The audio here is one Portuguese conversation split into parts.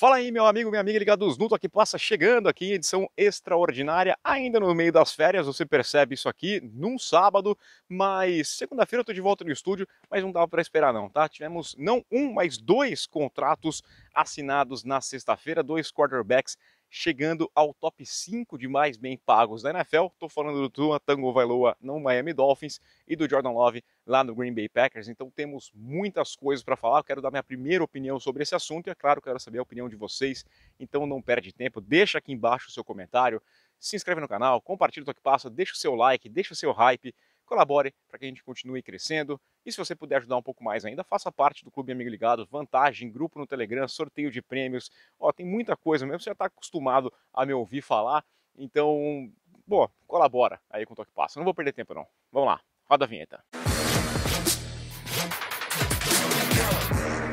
Fala aí, meu amigo, minha amiga ligados no aqui passa chegando aqui, em edição extraordinária, ainda no meio das férias, você percebe isso aqui num sábado, mas segunda-feira eu tô de volta no estúdio, mas não dava para esperar não, tá? Tivemos não um, mas dois contratos assinados na sexta-feira, dois quarterbacks chegando ao top 5 de mais bem pagos da NFL. Estou falando do Tua Tango Vailoa no Miami Dolphins e do Jordan Love lá no Green Bay Packers. Então temos muitas coisas para falar. Eu quero dar minha primeira opinião sobre esse assunto e, é claro, quero saber a opinião de vocês. Então não perde tempo, deixa aqui embaixo o seu comentário, se inscreve no canal, compartilha o que passa, deixa o seu like, deixa o seu hype colabore para que a gente continue crescendo. E se você puder ajudar um pouco mais ainda, faça parte do Clube Amigo Ligado, vantagem, grupo no Telegram, sorteio de prêmios. Ó, tem muita coisa mesmo, você já está acostumado a me ouvir falar. Então, boa, colabora aí com o Toque Passa. Não vou perder tempo não. Vamos lá, roda a vinheta.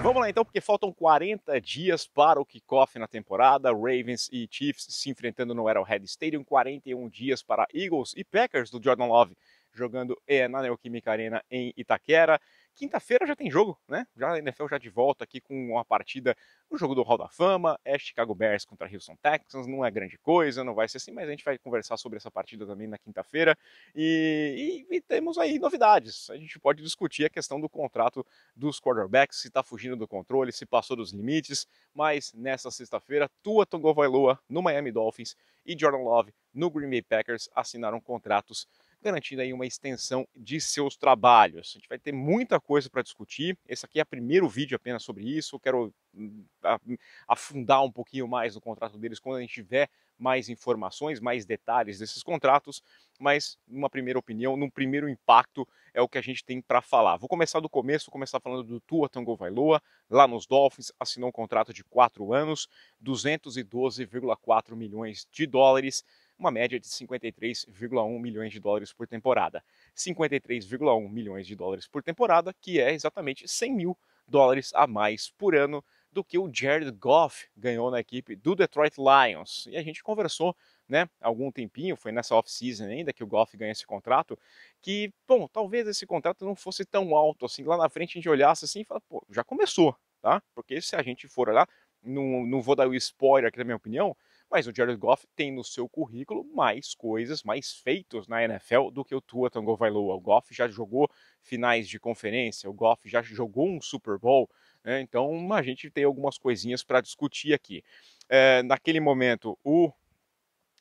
Vamos lá então, porque faltam 40 dias para o kickoff na temporada. Ravens e Chiefs se enfrentando no Arrowhead Stadium, 41 dias para Eagles e Packers do Jordan Love jogando é, na Neoquímica Arena em Itaquera. Quinta-feira já tem jogo, né? Já a NFL já de volta aqui com uma partida no jogo do Hall da Fama, é Chicago Bears contra Houston Texans, não é grande coisa, não vai ser assim, mas a gente vai conversar sobre essa partida também na quinta-feira e, e, e, temos aí novidades. A gente pode discutir a questão do contrato dos quarterbacks, se está fugindo do controle, se passou dos limites, mas nessa sexta-feira, Tua Tongovailoa no Miami Dolphins e Jordan Love no Green Bay Packers assinaram contratos garantindo aí uma extensão de seus trabalhos. A gente vai ter muita coisa para discutir. Esse aqui é o primeiro vídeo apenas sobre isso. Eu quero hum, hum, afundar um pouquinho mais no contrato deles quando a gente tiver mais informações, mais detalhes desses contratos, mas numa primeira opinião, num primeiro impacto é o que a gente tem para falar. Vou começar do começo, vou começar falando do Tua Vailoa, lá nos Dolphins, assinou um contrato de 4 anos, 212,4 milhões de dólares, uma média de 53,1 milhões de dólares por temporada. 53,1 milhões de dólares por temporada, que é exatamente 100 mil dólares a mais por ano do que o Jared Goff ganhou na equipe do Detroit Lions. E a gente conversou né, algum tempinho, foi nessa off-season ainda que o Goff ganha esse contrato, que, bom, talvez esse contrato não fosse tão alto assim, lá na frente a gente olhasse assim e fala, pô, já começou, tá? Porque se a gente for olhar, não, não vou dar o spoiler aqui da minha opinião, mas o Jared Goff tem no seu currículo mais coisas, mais feitos na NFL do que o Tua Tagovailoa. O Goff já jogou finais de conferência, o Goff já jogou um Super Bowl, né? então a gente tem algumas coisinhas para discutir aqui. É, naquele momento, o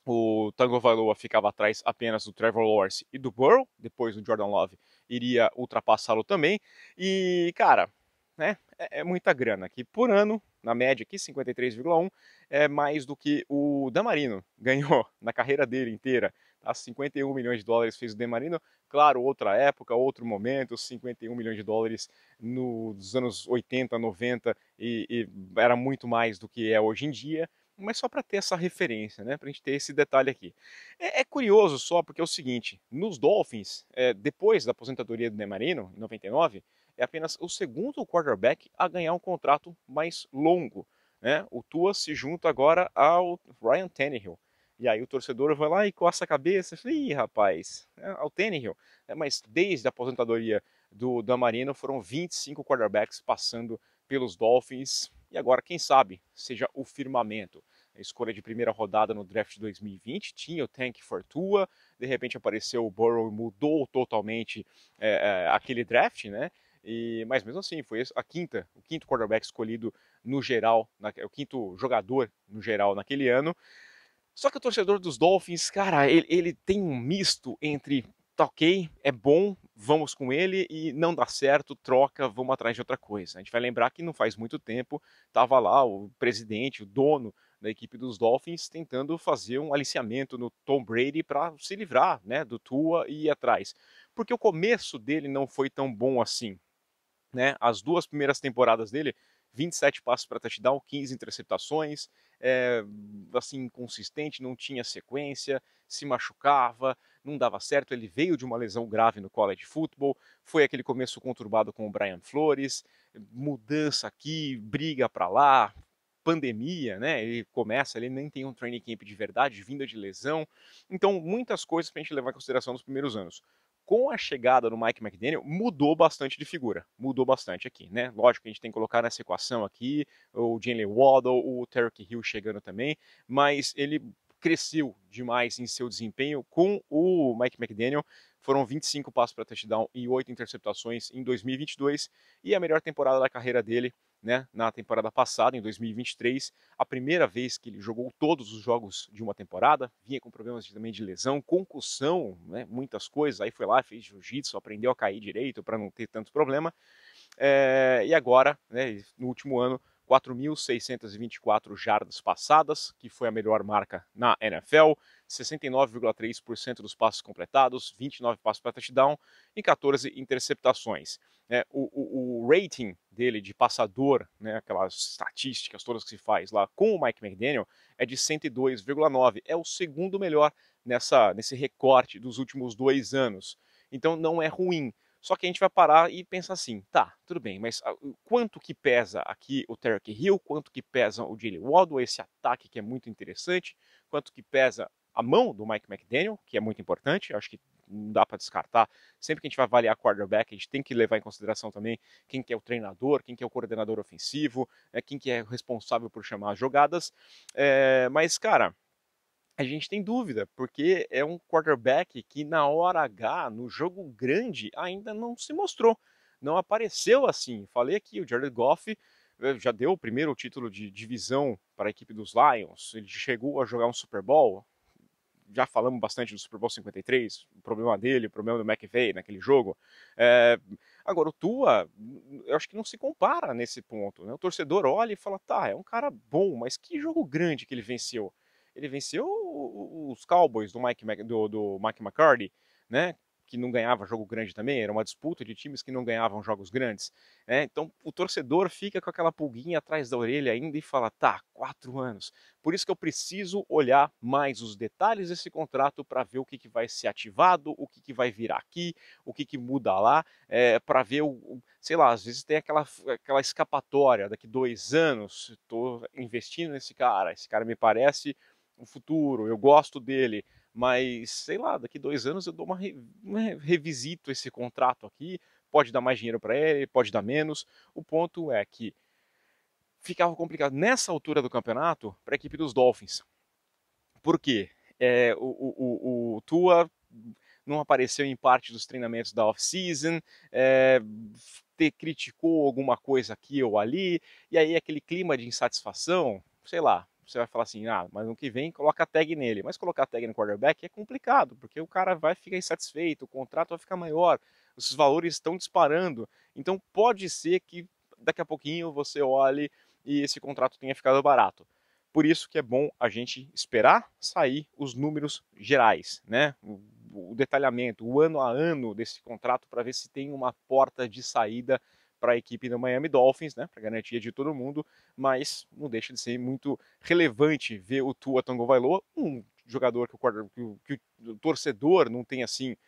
o Tango ficava atrás apenas do Trevor Lawrence e do Burrow, depois o Jordan Love iria ultrapassá-lo também. E, cara, né, é, é muita grana aqui por ano na média aqui, 53,1, é mais do que o Damarino ganhou na carreira dele inteira. Tá? 51 milhões de dólares fez o Damarino, claro, outra época, outro momento, 51 milhões de dólares nos anos 80, 90, e, e era muito mais do que é hoje em dia, mas só para ter essa referência, né? para a gente ter esse detalhe aqui. É, é, curioso só porque é o seguinte, nos Dolphins, é, depois da aposentadoria do Demarino, em 99, é apenas o segundo quarterback a ganhar um contrato mais longo. Né? O Tua se junta agora ao Ryan Tannehill. E aí o torcedor vai lá e coça a cabeça fala, ih, rapaz, é ao Tannehill. É, mas desde a aposentadoria do Dan Marino foram 25 quarterbacks passando pelos Dolphins. E agora, quem sabe, seja o firmamento. A escolha de primeira rodada no draft de 2020 tinha o Tank Fortua, de repente apareceu o Burrow e mudou totalmente é, é, aquele draft, né? E, mas mesmo assim, foi a quinta, o quinto quarterback escolhido no geral, na, é o quinto jogador no geral naquele ano. Só que o torcedor dos Dolphins, cara, ele, ele tem um misto entre tá ok, é bom, vamos com ele e não dá certo, troca, vamos atrás de outra coisa. A gente vai lembrar que não faz muito tempo estava lá o presidente, o dono da equipe dos Dolphins tentando fazer um aliciamento no Tom Brady para se livrar né, do Tua e ir atrás. Porque o começo dele não foi tão bom assim né? As duas primeiras temporadas dele, 27 passos para touchdown, 15 interceptações, é, assim, inconsistente, não tinha sequência, se machucava, não dava certo. Ele veio de uma lesão grave no college football, foi aquele começo conturbado com o Brian Flores, mudança aqui, briga para lá, pandemia, né? Ele começa, ele nem tem um training camp de verdade, vinda de lesão. Então, muitas coisas para a gente levar em consideração nos primeiros anos com a chegada do Mike McDaniel, mudou bastante de figura. Mudou bastante aqui, né? Lógico que a gente tem que colocar nessa equação aqui o Jalen Waddle, o Tarek Hill chegando também, mas ele cresceu demais em seu desempenho com o Mike McDaniel. Foram 25 passos para touchdown e 8 interceptações em 2022 e a melhor temporada da carreira dele né, na temporada passada, em 2023, a primeira vez que ele jogou todos os jogos de uma temporada, vinha com problemas também de lesão, concussão, né, muitas coisas, aí foi lá, fez jiu-jitsu, aprendeu a cair direito para não ter tanto problema, é, e agora, né, no último ano, 4.624 jardas passadas, que foi a melhor marca na NFL, 69,3% dos passos completados, 29 passos para touchdown e 14 interceptações. É, o, o, o, rating dele de passador, né, aquelas estatísticas todas que se faz lá com o Mike McDaniel, é de 102,9. É o segundo melhor nessa, nesse recorte dos últimos dois anos. Então não é ruim. Só que a gente vai parar e pensar assim, tá, tudo bem, mas ah, quanto que pesa aqui o Tarek Hill, quanto que pesa o Jalen Waddle, esse ataque que é muito interessante, quanto que pesa a mão do Mike McDaniel, que é muito importante, acho que não dá para descartar. Sempre que a gente vai avaliar quarterback, a gente tem que levar em consideração também quem que é o treinador, quem que é o coordenador ofensivo, né, quem que é responsável por chamar as jogadas. É, mas, cara, a gente tem dúvida, porque é um quarterback que na hora H, no jogo grande, ainda não se mostrou, não apareceu assim. Falei aqui, o Jared Goff eh, já deu o primeiro título de divisão para a equipe dos Lions, ele chegou a jogar um Super Bowl, já falamos bastante do Super Bowl 53, o problema dele, o problema do McVay naquele jogo. É, agora, o Tua, eu acho que não se compara nesse ponto. Né? O torcedor olha e fala, tá, é um cara bom, mas que jogo grande que ele venceu. Ele venceu os Cowboys do Mike, do, do Mike McCarthy, né? que não ganhava jogo grande também, era uma disputa de times que não ganhavam jogos grandes. Né? Então o torcedor fica com aquela pulguinha atrás da orelha ainda e fala: tá, quatro anos. Por isso que eu preciso olhar mais os detalhes desse contrato para ver o que, que vai ser ativado, o que, que vai vir aqui, o que, que muda lá, é, eh, para ver, o, sei lá, às vezes tem aquela, aquela escapatória, daqui dois anos estou investindo nesse cara, esse cara me parece o futuro, eu gosto dele, mas sei lá, daqui dois anos eu dou uma, re, uma revisito esse contrato aqui, pode dar mais dinheiro para ele, pode dar menos. O ponto é que ficava complicado nessa altura do campeonato para a equipe dos Dolphins. Por quê? É, o, o, o, o Tua não apareceu em parte dos treinamentos da off-season, é, te criticou alguma coisa aqui ou ali, e aí aquele clima de insatisfação, sei lá, você vai falar assim, ah, mas no que vem coloca a tag nele. Mas colocar a tag no quarterback é complicado, porque o cara vai ficar insatisfeito, o contrato vai ficar maior, os valores estão disparando. Então pode ser que daqui a pouquinho você olhe e esse contrato tenha ficado barato. Por isso que é bom a gente esperar sair os números gerais, né? O, detalhamento, o ano a ano desse contrato para ver se tem uma porta de saída para a equipe do Miami Dolphins, né, para garantia de todo mundo, mas não deixa de ser muito relevante ver o Tua Tagovailoa, um jogador que o, que o, que o torcedor não tem assim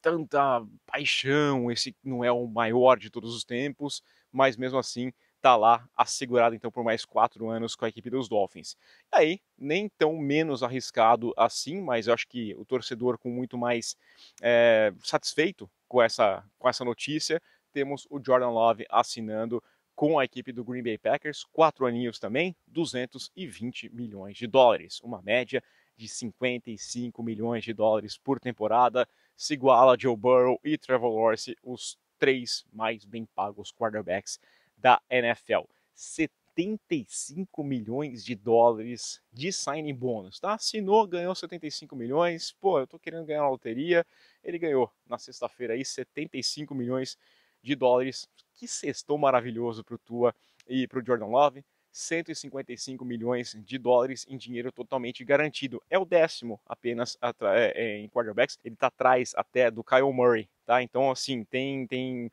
tanta paixão, esse não é o maior de todos os tempos, mas mesmo assim está lá assegurado então por mais quatro anos com a equipe dos Dolphins. E aí, nem tão menos arriscado assim, mas eu acho que o torcedor com muito mais é, satisfeito com essa, com essa notícia temos o Jordan Love assinando com a equipe do Green Bay Packers, quatro aninhos também, 220 milhões de dólares, uma média de 55 milhões de dólares por temporada, se iguala a Joe Burrow e Trevor Lawrence, os três mais bem pagos quarterbacks da NFL. 75 milhões de dólares de signing bônus, tá? Assinou, ganhou 75 milhões. Pô, eu tô querendo ganhar uma loteria. Ele ganhou na sexta-feira aí 75 milhões de dólares. Que sextou maravilhoso para o Tua e para o Jordan Love. 155 milhões de dólares em dinheiro totalmente garantido. É o décimo apenas é, é, em quarterbacks. Ele está atrás até do Kyle Murray, tá? Então, assim, tem, tem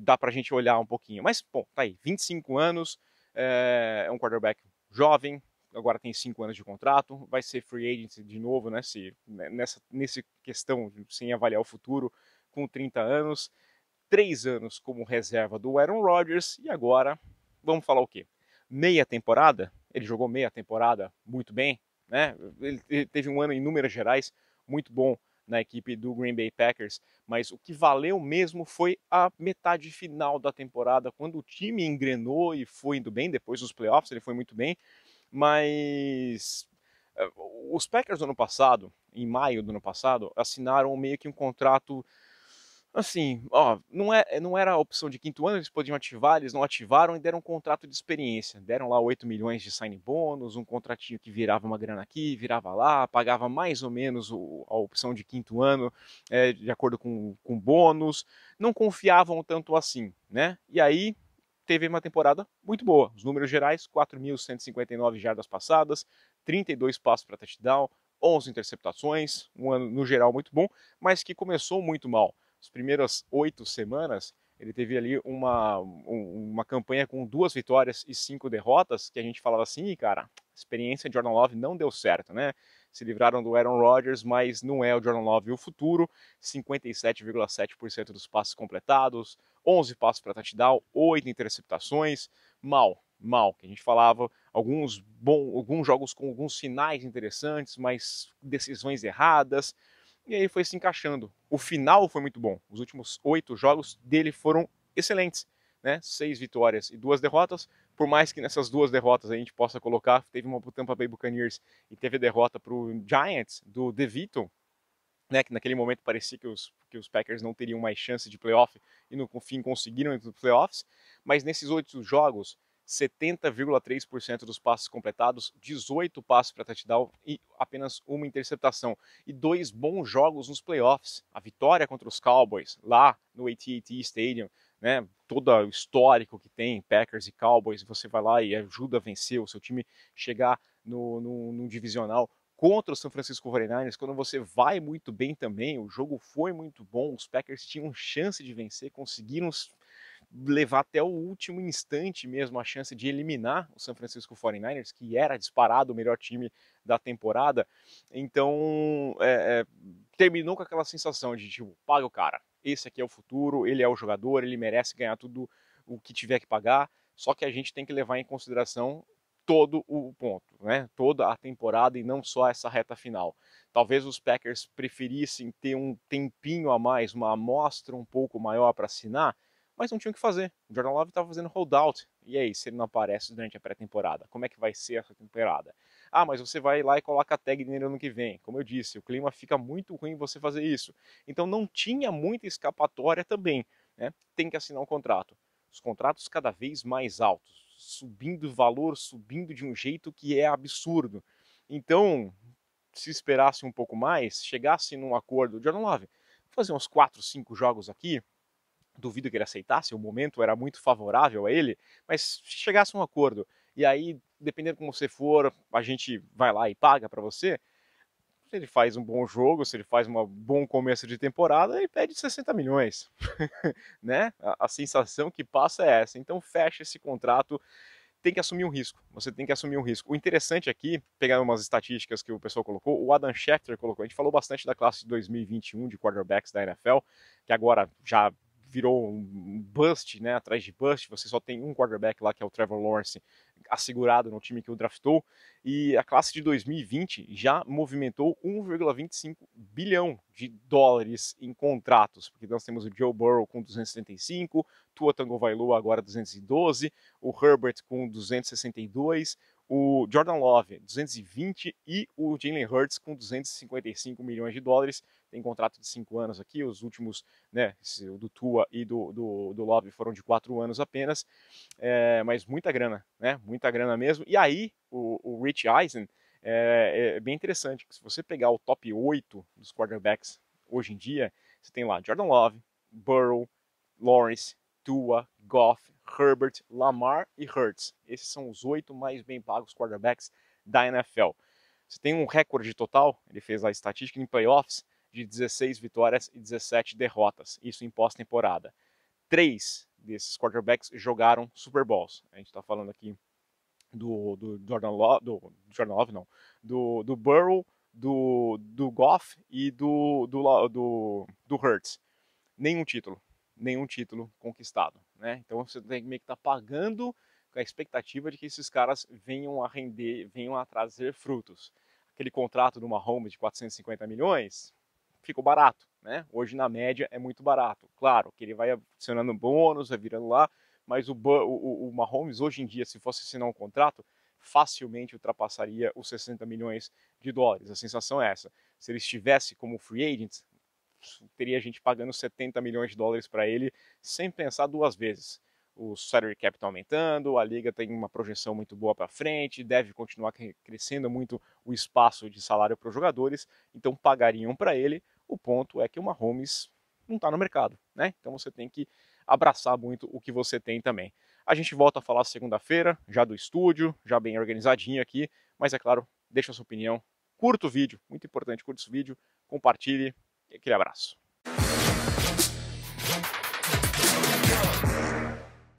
dá para a gente olhar um pouquinho. Mas, bom, tá aí, 25 anos, é, é um quarterback jovem, agora tem 5 anos de contrato, vai ser free agent de novo, né? Se, nessa, nessa questão, sem avaliar o futuro, com 30 anos três anos como reserva do Aaron Rodgers e agora vamos falar o quê? Meia temporada? Ele jogou meia temporada muito bem, né? Ele teve um ano em números gerais muito bom na equipe do Green Bay Packers, mas o que valeu mesmo foi a metade final da temporada, quando o time engrenou e foi indo bem, depois dos playoffs ele foi muito bem, mas eh, os Packers do ano passado, em maio do ano passado, assinaram meio que um contrato assim, ó, não, é, eh, não era a opção de quinto ano, eles podiam ativar, eles não ativaram e deram um contrato de experiência. Deram lá 8 milhões de sign bônus, um contratinho que virava uma grana aqui, virava lá, pagava mais ou menos o, a opção de quinto ano, é, de acordo com, com bônus. Não confiavam tanto assim, né? E aí teve uma temporada muito boa. Os números gerais, 4.159 jardas passadas, 32 passos para touchdown, 11 interceptações, um ano no geral muito bom, mas que começou muito mal. As primeiras oito semanas, ele teve ali uma, uma campanha com duas vitórias e cinco derrotas, que a gente falava assim, cara, a experiência de Jordan Love não deu certo, né? Se livraram do Aaron Rodgers, mas não é o Jordan Love o futuro. 57,7% dos passes completados, 11 passos para touchdown, 8 interceptações. Mal, mal, que a gente falava, alguns, bom, alguns jogos com alguns sinais interessantes, mas decisões erradas, e aí foi se encaixando. O final foi muito bom. Os últimos oito jogos dele foram excelentes. Né? Seis vitórias e duas derrotas. Por mais que nessas duas derrotas a gente possa colocar, teve uma para o Tampa Bay Buccaneers e teve a derrota para o Giants do DeVito, né, que naquele momento parecia que os, que os Packers não teriam mais chance de playoff e no fim conseguiram entrar playoffs, mas nesses oito jogos 70,3% dos passes completados, 18 passes para touchdown e apenas uma interceptação. E dois bons jogos nos playoffs. A vitória contra os Cowboys, lá no AT&T Stadium, né, todo o histórico que tem, Packers e Cowboys, você vai lá e ajuda a vencer o seu time chegar no, no, no divisional contra o São Francisco 49ers, quando você vai muito bem também, o jogo foi muito bom, os Packers tinham chance de vencer, conseguiram levar até o último instante mesmo a chance de eliminar o San Francisco 49ers, que era disparado o melhor time da temporada. Então, é, é, terminou com aquela sensação de tipo, paga o cara, esse aqui é o futuro, ele é o jogador, ele merece ganhar tudo o que tiver que pagar. Só que a gente tem que levar em consideração todo o ponto, né? Toda a temporada e não só essa reta final. Talvez os Packers preferissem ter um tempinho a mais, uma amostra um pouco maior para assinar mas não tinha o que fazer. O Jordan Love estava fazendo holdout. E aí, se ele não aparece durante a pré-temporada, como é que vai ser essa temporada? Ah, mas você vai lá e coloca a tag nele ano que vem. Como eu disse, o clima fica muito ruim você fazer isso. Então não tinha muita escapatória também. Né? Tem que assinar um contrato. Os contratos cada vez mais altos, subindo o valor, subindo de um jeito que é absurdo. Então, se esperasse um pouco mais, chegasse num acordo, Jordan Love, fazer uns 4, 5 jogos aqui, duvido que ele aceitasse, o momento era muito favorável a ele, mas chegasse a um acordo, e aí, dependendo como você for, a gente vai lá e paga para você. Se ele faz um bom jogo, se ele faz um bom começo de temporada, ele pede 60 milhões. né? A, a sensação que passa é essa. Então, fecha esse contrato tem que assumir um risco. Você tem que assumir um risco. O interessante aqui, pegando umas estatísticas que o pessoal colocou, o Adam Schefter colocou, a gente falou bastante da classe de 2021 de quarterbacks da NFL, que agora já virou um bust, né, atrás de bust, você só tem um quarterback lá que é o Trevor Lawrence assegurado no time que o draftou, e a classe de 2020 já movimentou 1,25 bilhão de dólares em contratos, porque nós temos o Joe Burrow com 275, Tua Tagovailoa agora 212, o Herbert com 262, o Jordan Love 220 e o Jalen Hurts com 255 milhões de dólares. Tem contrato de 5 anos aqui, os últimos, né, do Tua e do, do, do Love foram de 4 anos apenas, é, mas muita grana, né, muita grana mesmo. E aí, o, o Rich Eisen, é, é bem interessante que se você pegar o top 8 dos quarterbacks hoje em dia, você tem lá Jordan Love, Burrow, Lawrence, Tua, Goff, Herbert, Lamar e Hurts. Esses são os oito mais bem pagos quarterbacks da NFL. Você tem um recorde total, ele fez a estatística em playoffs, de 16 vitórias e 17 derrotas, isso em pós-temporada. Três desses quarterbacks jogaram Super Bowls. A gente está falando aqui do, do Jordan Love, do Jordan Love não, do, do Burrow, do, do Goff e do, do, do, do Nenhum título, nenhum título conquistado, né? Então você tem que meio que estar tá pagando com a expectativa de que esses caras venham a render, venham a trazer frutos. Aquele contrato do Mahomes de 450 milhões ficou barato, né? Hoje na média é muito barato. Claro que ele vai adicionando bônus, vai virando lá, mas o, o, o Mahomes, hoje em dia, se fosse assinar um contrato, facilmente ultrapassaria os 60 milhões de dólares. A sensação é essa. Se ele estivesse como free agent, teria gente pagando 70 milhões de dólares para ele sem pensar duas vezes. O salary cap está aumentando, a liga tem uma projeção muito boa para frente, deve continuar crescendo muito o espaço de salário para os jogadores, então pagariam para ele. O ponto é que o Mahomes não está no mercado, né? Então você tem que abraçar muito o que você tem também. A gente volta a falar segunda-feira, já do estúdio, já bem organizadinho aqui, mas é claro, deixa a sua opinião, curta o vídeo, muito importante, curta esse vídeo, compartilhe, aquele abraço.